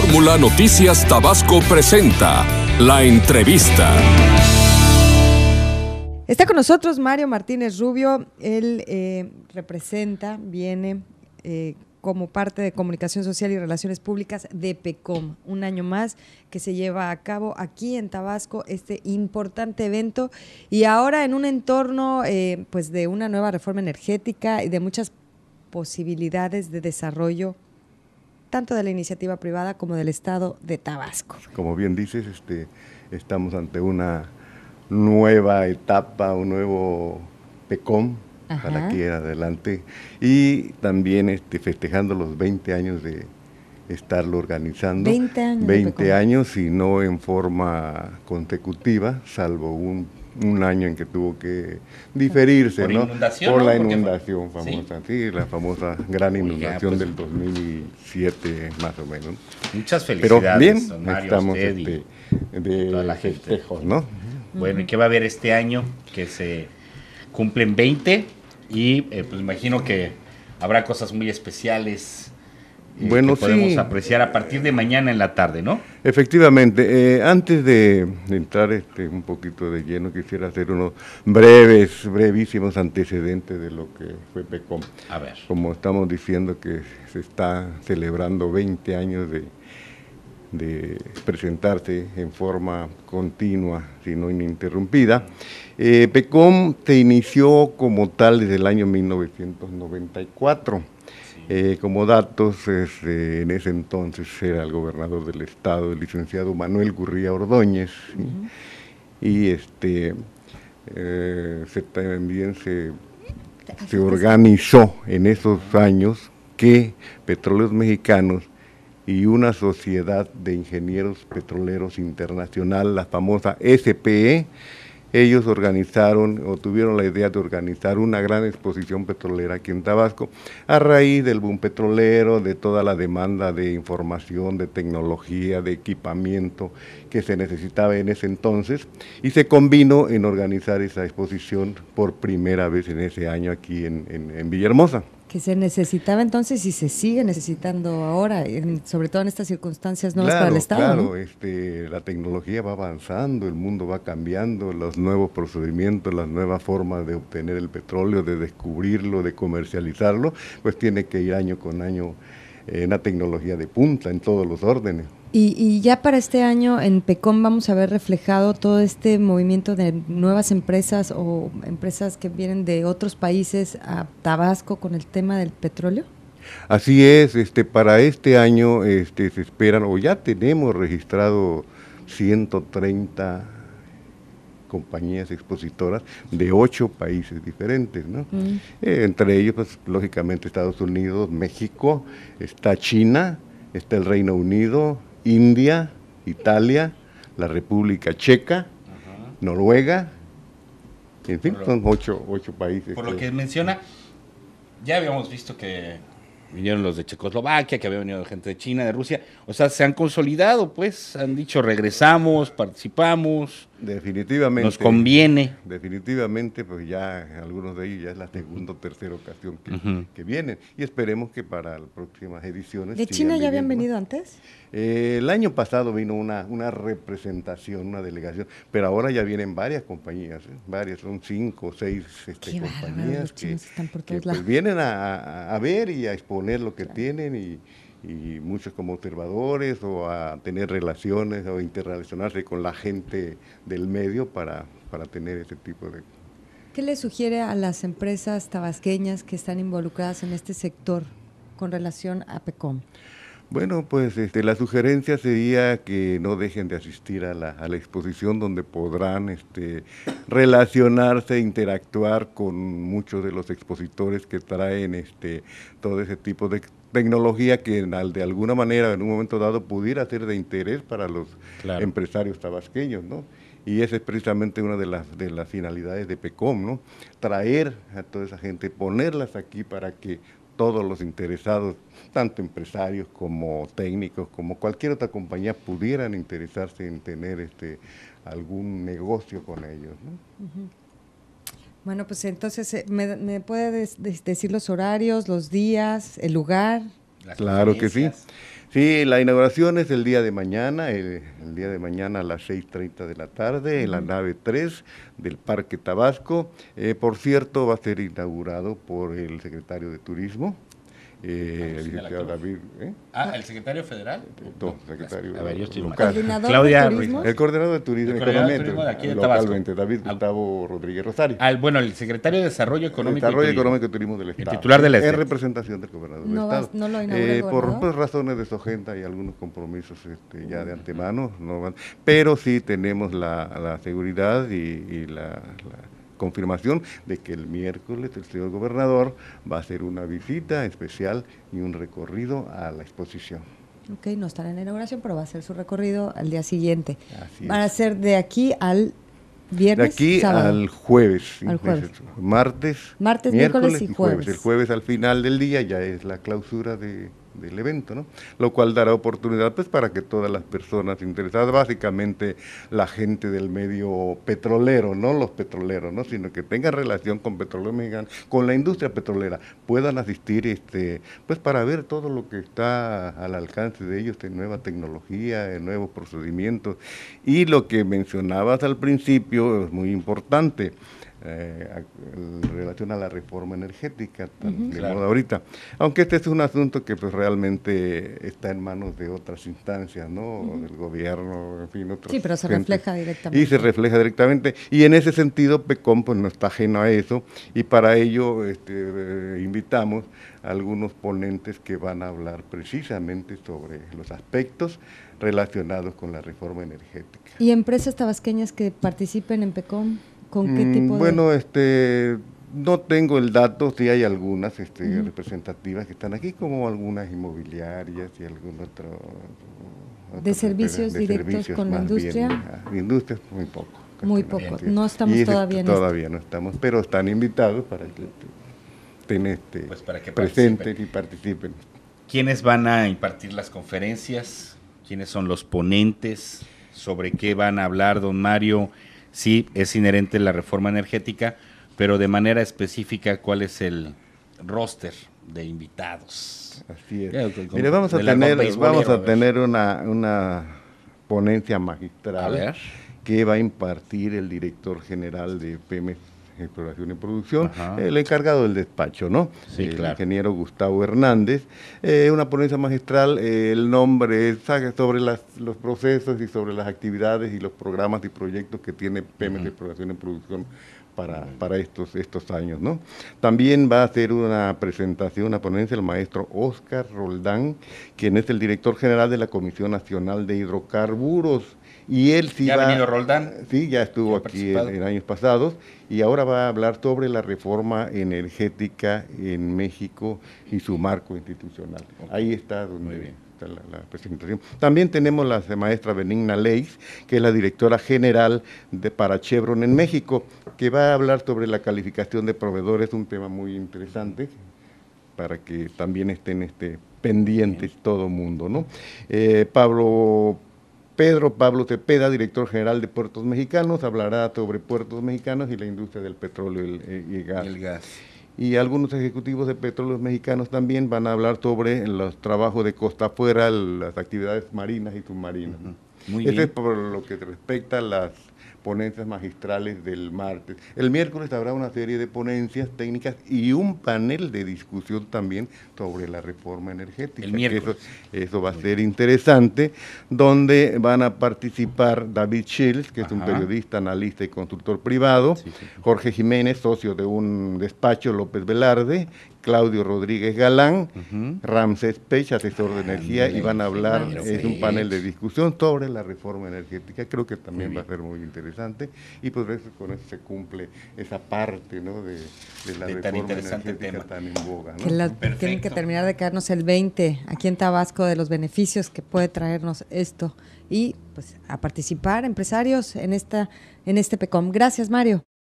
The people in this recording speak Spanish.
Fórmula Noticias Tabasco presenta la entrevista. Está con nosotros Mario Martínez Rubio. Él eh, representa, viene eh, como parte de Comunicación Social y Relaciones Públicas de PECOM. Un año más que se lleva a cabo aquí en Tabasco este importante evento y ahora en un entorno eh, pues de una nueva reforma energética y de muchas posibilidades de desarrollo tanto de la iniciativa privada como del Estado de Tabasco. Como bien dices, este, estamos ante una nueva etapa, un nuevo PECOM para aquí adelante y también este, festejando los 20 años de estarlo organizando. 20 años. 20 años y no en forma consecutiva, salvo un un año en que tuvo que diferirse, por ¿no? Inundación, por la inundación famosa, ¿Sí? la famosa gran inundación pues, del 2007 más o menos. Muchas felicidades. Pero también estamos este, de toda la gente. ¿no? Bueno, ¿y qué va a haber este año? Que se cumplen 20 y eh, pues imagino que habrá cosas muy especiales bueno, que podemos apreciar a partir de mañana en la tarde, ¿no? Efectivamente. Eh, antes de entrar este, un poquito de lleno, quisiera hacer unos breves, brevísimos antecedentes de lo que fue PECOM. A ver. Como estamos diciendo que se está celebrando 20 años de, presentarse en forma continua, no ininterrumpida. Eh, PECOM se inició como tal desde el año 1994 eh, como datos, este, en ese entonces era el gobernador del estado, el licenciado Manuel Gurría Ordóñez, y este eh, también se, se organizó en esos años que Petróleos Mexicanos y una sociedad de ingenieros petroleros internacional, la famosa SPE, ellos organizaron o tuvieron la idea de organizar una gran exposición petrolera aquí en Tabasco a raíz del boom petrolero, de toda la demanda de información, de tecnología, de equipamiento que se necesitaba en ese entonces y se combinó en organizar esa exposición por primera vez en ese año aquí en, en Villahermosa que se necesitaba entonces y se sigue necesitando ahora, sobre todo en estas circunstancias nuevas para el Estado. Claro, este, la tecnología va avanzando, el mundo va cambiando, los nuevos procedimientos, las nuevas formas de obtener el petróleo, de descubrirlo, de comercializarlo, pues tiene que ir año con año en una tecnología de punta en todos los órdenes. Y, ya para este año en PECOM vamos a ver reflejado todo este movimiento de nuevas empresas o empresas que vienen de otros países a Tabasco con el tema del petróleo. Así es, este, para este año este, se esperan o ya tenemos registrado 130 compañías expositoras de ocho países diferentes, ¿no? Eh, entre ellos, pues, lógicamente, Estados Unidos, México, está China, está el Reino Unido, India, Italia, la República Checa, Noruega, en fin, son ocho, ocho países. Por lo que menciona, ya habíamos visto que vinieron los de Checoslovaquia, que había venido gente de China, de Rusia. O sea, se han consolidado, pues, han dicho regresamos, participamos. Definitivamente. Nos conviene. Definitivamente, pues ya algunos de ellos ya es la segunda o tercera ocasión que, vienen. Y esperemos que para las próximas ediciones. ¿De China ya habían venido antes? Eh, el año pasado vino una, una representación, una delegación, pero ahora ya vienen varias compañías, ¿eh? varias, son cinco o seis este, compañías que, pues, vienen a, ver y a exponer lo que tienen y y muchos como observadores o a tener relaciones o interrelacionarse con la gente del medio para, tener ese tipo de... ¿Qué le sugiere a las empresas tabasqueñas que están involucradas en este sector con relación a PECOM? Bueno, pues este, la sugerencia sería que no dejen de asistir a la, exposición donde podrán este, relacionarse, interactuar con muchos de los expositores que traen este, todo ese tipo de tecnología que de alguna manera, en un momento dado, pudiera ser de interés para los empresarios tabasqueños, ¿no? Y esa es precisamente una de las, de las finalidades de PECOM, ¿no? Traer a toda esa gente, ponerlas aquí para que todos los interesados, tanto empresarios como técnicos, como cualquier otra compañía, pudieran interesarse en tener este, algún negocio con ellos. ¿no? Bueno, pues entonces, eh, ¿me, puede decir los horarios, los días, el lugar? claro que sí. Sí, la inauguración es el día de mañana, el, día de mañana a las 6.30 de la tarde, en la nave 3 del Parque Tabasco. Eh, por cierto, va a ser inaugurado por el secretario de Turismo, eh, el secretario David, ¿eh? Ah, el secretario federal. Dos eh, secretario. A ver, yo estoy local. Claudia El coordinador de turismo el económico. Este de turismo de aquí de localmente, David ah, Gustavo Rodríguez Rosario. Ah, bueno, el secretario de Desarrollo Económico. Desarrollo y Económico y Turismo del Estado. El titular del Estado. En e representación del gobernador no del vas, No lo eh, por, pues, razones de su agenda y algunos compromisos este, ya de antemano. No van, pero sí tenemos la, la seguridad y, y la, la confirmación de que el miércoles el señor gobernador va a hacer una visita especial y un recorrido a la exposición. Ok, no estará en la inauguración, pero va a hacer su recorrido al día siguiente. Así Van a ser de aquí al Viernes, de aquí al jueves, martes, martes, miércoles, y jueves. El jueves al final del día ya es la clausura de del evento, ¿no? Lo cual dará oportunidad pues para que todas las personas interesadas, básicamente la gente del medio petrolero, no los petroleros, ¿no? sino que tengan relación con petróleo mexicano, con la industria petrolera, puedan asistir este pues para ver todo lo que está al alcance de ellos de nueva tecnología, de nuevos procedimientos y lo que mencionabas al principio es muy importante eh, en relación a la reforma energética, de ahorita. Aunque este es un asunto que pues realmente está en manos de otras instancias, ¿no? Del gobierno, en fin, otros. Sí, pero se refleja directamente. Y se refleja directamente. Y en ese sentido, PECOM pues, no está ajeno a eso. Y para ello este, eh, invitamos a algunos ponentes que van a hablar precisamente sobre los aspectos relacionados con la reforma energética. ¿Y empresas tabasqueñas que participen en PECOM? Mm, bueno, este, no tengo el dato, sí hay algunas este, representativas que están aquí, como algunas inmobiliarias y algún otro... de servicios directos con la industria. De industria muy poco. Muy poco, no estamos todavía en Todavía no estamos, pero están invitados para que, este, pues presenten y participen. ¿Quiénes van a impartir las conferencias? ¿Quiénes son los ponentes? ¿Sobre qué van a hablar, don Mario? sí es inherente la reforma energética, pero de manera específica cuál es el roster de invitados. Así es. Mire, vamos a tener, vamos a tener una, una ponencia magistral que va a impartir el director general de PMF Exploración y Producción, el encargado del despacho, ¿no? el ingeniero Gustavo Hernández. Eh, una ponencia magistral, eh, el nombre es sobre los procesos y sobre las actividades y los programas y proyectos que tiene Pemex de Exploración y Producción para, para, estos, estos años. ¿no? También va a hacer una presentación, una ponencia el maestro Oscar Roldán, quien es el director general de la Comisión Nacional de Hidrocarburos. Y él sí ya va, ha venido Sí, ya estuvo aquí en, años pasados y ahora va a hablar sobre la reforma energética en México y su marco institucional. Ahí está donde está la, presentación. También tenemos la maestra Benigna Leis, que es la directora general de, para Chevron en México, que va a hablar sobre la calificación de proveedores, un tema muy interesante para que también estén este, pendientes todo el mundo. ¿no? Eh, Pablo Pedro Pablo Cepeda, director general de Puertos Mexicanos, hablará sobre puertos mexicanos y la industria del petróleo eh, y el, gas. Y algunos ejecutivos de petróleos mexicanos también van a hablar sobre los trabajos de costa afuera, las actividades marinas y submarinas. Muy es por lo que respecta a las ponencias magistrales del martes. El miércoles habrá una serie de ponencias técnicas y un panel de discusión también sobre la reforma energética. El miércoles. Eso, va a ser interesante, donde van a participar David Shields, que es un periodista, analista y consultor privado, Jorge Jiménez, socio de un despacho, López Velarde, Claudio Rodríguez Galán, Ramses Pech, asesor de ah, energía, y van a hablar, es un panel de discusión sobre la reforma energética, creo que también va a ser muy interesante, y pues con eso se cumple esa parte de, la reforma tan energética tan en boga. tienen que terminar de quedarnos el 20 aquí en Tabasco de los beneficios que puede traernos esto, y pues a participar empresarios en, esta, en este PECOM. Gracias, Mario.